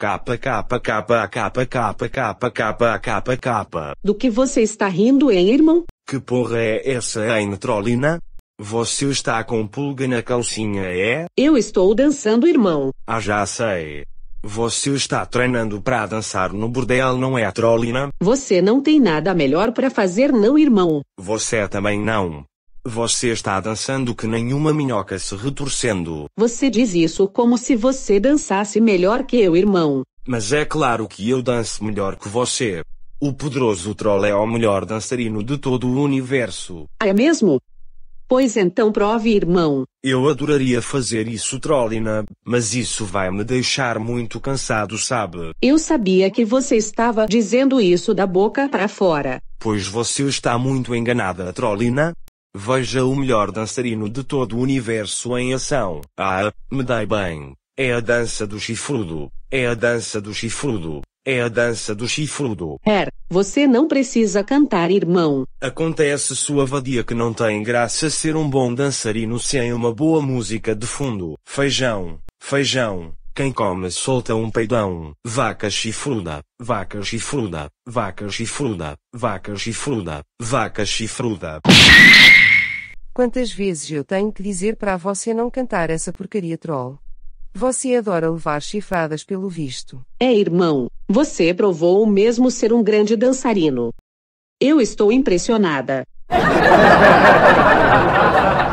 Capa, capa, capa, capa, capa, capa, capa, capa, capa. Do que você está rindo, hein, irmão? Que porra é essa, hein, Trolina? Você está com pulga na calcinha, é? Eu estou dançando, irmão. Ah, já sei. Você está treinando para dançar no bordel, não é, Trolina? Você não tem nada melhor para fazer, não, irmão. Você também não. Você está dançando que nenhuma minhoca se retorcendo. Você diz isso como se você dançasse melhor que eu, irmão. Mas é claro que eu danço melhor que você. O poderoso troll é o melhor dançarino de todo o universo. Ah, é mesmo? Pois então prove, irmão. Eu adoraria fazer isso, Trollina, mas isso vai me deixar muito cansado, sabe? Eu sabia que você estava dizendo isso da boca para fora. Pois você está muito enganada, Trollina. Veja o melhor dançarino de todo o universo em ação. Ah, me dai bem. É a dança do chifrudo. É a dança do chifrudo. É a dança do chifrudo. Er, você não precisa cantar, irmão. Acontece sua vadia que não tem graça ser um bom dançarino sem uma boa música de fundo. Feijão, feijão, quem come solta um peidão. Vaca chifruda, vaca chifruda, vaca chifruda, vaca chifruda, vaca chifruda. Quantas vezes eu tenho que dizer para você não cantar essa porcaria troll? Você adora levar chifradas pelo visto. É, irmão, você provou mesmo ser um grande dançarino. Eu estou impressionada.